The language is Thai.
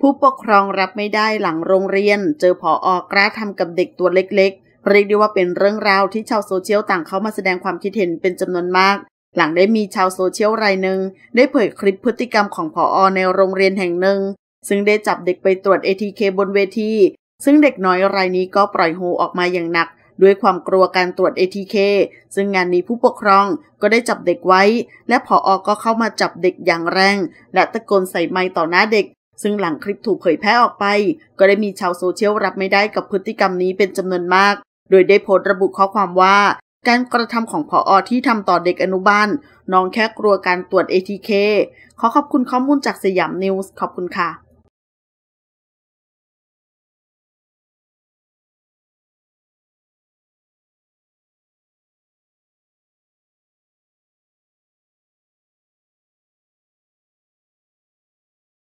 ผู้ปกครองรับไม่ได้หลังโรงเรียน เจอผออกละทำกับเด็กตัวเล็กๆ เรียกได้ว่าเป็นเรื่องราวที่ชาวโซเชียลต่างเข้ามาแสดงความคิดเห็นเป็นจำนวนมาก หลังได้มีชาวโซเชียลรายหนึ่งได้เผยคลิปพฤติกรรมของผออในโรงเรียนแห่งหนึ่ง ซึ่งได้จับเด็กไปตรวจ ATK บนเวที ซึ่งเด็กน้อยรายนี้ก็ปล่อยโฮออกมาอย่างหนัก ด้วยความกลัวการตรวจ ATK ซึ่งงานนี้ผู้ปกครองก็ได้จับเด็กไว้ และผออก็เข้ามาจับเด็กอย่างแรงและตะโกนใส่ไม้ต่อหน้าเด็กซึ่งหลังคลิปถูกเผยแพร่ออกไป ก็ได้มีชาวโซเชียลรับไม่ได้กับพฤติกรรมนี้เป็นจำนวนมาก โดยได้โพสต์ระบุข้อความว่า การกระทำของผออที่ทำต่อเด็กอนุบาลน้องแค่กลัวการตรวจ ATK ขอขอบคุณข้อมูลจากสยามนิวส์ ขอบคุณค่ะ